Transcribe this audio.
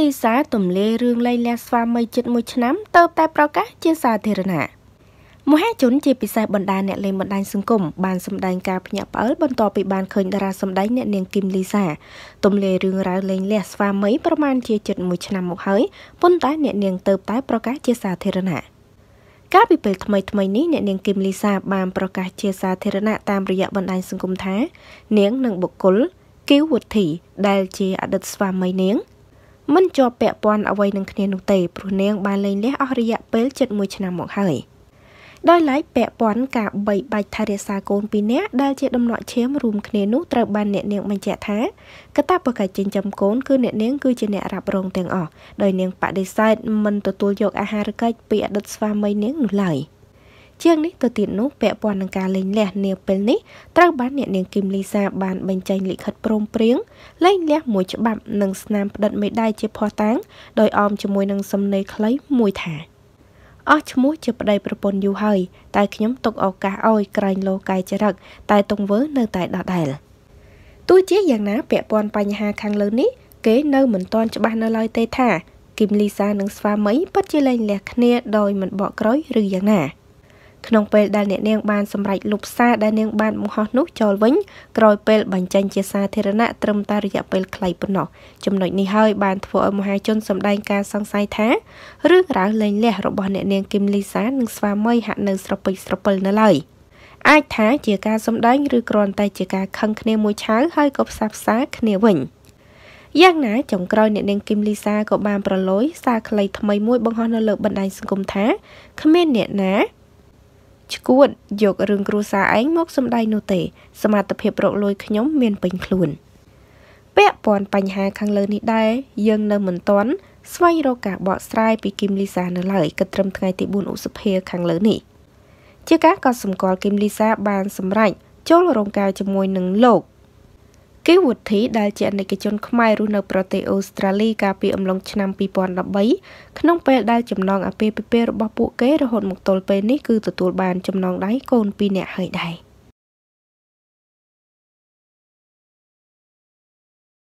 លីសាទម្លាយរឿងលៃលះស្វាមីជិត1ឆ្នាំទៅតែប្រកាសជាសាធារណៈមហាជនជាពិសេសបណ្ដាអ្នកលេងបណ្ដាញសង្គមបានសម្ដែងការភ្ញាក់ផ្អើលបន្ទាប់ពីបានឃើញតារាសម្ដែងអ្នកនាងគឹមលីសាទម្លាយរឿងរ៉ាវលេងលះស្វាមីប្រមាណជាជិត1ឆ្នាំមកហើយប៉ុន្តែអ្នកនាងទៅតែប្រកាសជាសាធារណៈកាលពីពេលថ្មីថ្មីនេះអ្នកនាងគឹមលីសា បានប្រកាសជាសាធារណៈតាមរយៈបណ្ដាញសង្គមថា នាងនិងបុគ្គលគីវវុធី ដែលជាអតីតស្វាមីនាងមិនជាប់ពាក់ព័ន្ធអ្វីនឹងគ្នានោះទេព្រោះនាងបានលែងលះអស់រយៈពេល71ឆ្នាំមកហើយដោយឡែកពាក់ព័ន្ធការបីបាច់ថែរក្សាកូនពីរនាក់ដែលជាដំណក់ឈាមរួមគ្នានោះត្រូវបានអ្នកនាងបញ្ជាក់ថាកតាបកិច្ចចិញ្ចឹមកូនគឺអ្នកនាងគឺជាអ្នករ៉ាប់រងទាំងអស់ដោយនាងបដិសេធមិនទទួលយកអាហារកិច្ចពីអតីតស្វាមីនាងនោះឡើយ។ជាងនេះទៅទៀតនោះពាក់ព័ន្ធនឹងការលែងលះនាពេលនេះត្រូវបានអ្នកនាងគឹមលីសាបានបញ្ចេញលិខិតព្រមព្រៀងលែងលះមួយច្បាប់និងស្នាមផ្តិតមេដាយជាភស្តុតាងដោយអមជាមួយនឹងសំណេរខ្លីមួយថាអស់ឈ្មោះជាប្តីប្រពន្ធយូរហើយ តែខ្ញុំទុកឱកាសឲ្យក្រែងលោកាយចរិតតែទង្វើនៅតែដដែលទោះជាយ៉ាងណា ពាក់ព័ន្ធបញ្ហាខាងលើនេះគេនៅមិនទាន់ច្បាស់នៅឡើយទេថាគឹមលីសានិងស្វាមីពិតជាលែងលះគ្នាដោយមិនបកក្រោយឬយ៉ាងណា។ក្នុងពេលដែលអ្នកនាងបានសម្រេចលុបសារដែលនាងបានបង្ហោះនោះចោលវិញក្រោយពេលបញ្ចេញជាសាធារណៈត្រឹមតែរយៈពេលខ្លីប៉ុណ្ណោះចំណុចនេះហើយបានធ្វើឲ្យមហាជនសម្ដែងការសង្ស័យថារឿងរ៉ាវលែងលះរបស់អ្នកនាងគឹមលីសានិងស្វាមីហាក់នៅស្រពេចស្រពិលនៅឡើយ។អាចថាជាការសម្ដែងឬគ្រាន់តែជាការខឹងគ្នាមួយឆៅហើយក៏ផ្សះផ្សាគ្នាវិញយ៉ាងណាចុងក្រោយអ្នកនាងគឹមលីសាក៏បានប្រឡូយសារខ្លីថ្មីមួយបង្ហោះនៅលើបណ្ដាញសង្គមថាគ្មានអ្នកណាឆ្កួតយករឿងគ្រួសារឯងមកសំដែងនោះទេសមត្ថភាពរកលុយខ្ញុំមានពេញខ្លួនពាក់ព័ន្ធបញ្ហាខាងលើនេះដែរយើងនៅមិនទាន់ស្វែងរកការបកស្រាយពីគឹមលីសានៅឡើយគិតត្រឹមថ្ងៃទី4ឧសភាខាងលើនេះជាការកត់សម្គាល់គឹមលីសា បានសម្រេចចូលរោងការជាមួយនឹងលោកគីវុធីដែលជាអាណិកជនខ្មែររស់នៅប្រទេសអូស្ត្រាលីកាលពីអំឡុងឆ្នាំ2013ក្នុងពេលដែលចំណងអាពាហ៍ពិពាហ៍របស់ពួកគេរហូតមកទល់ពេលនេះគឺទទួលបានចំណងដៃកូន2នាក់ហើយដែរ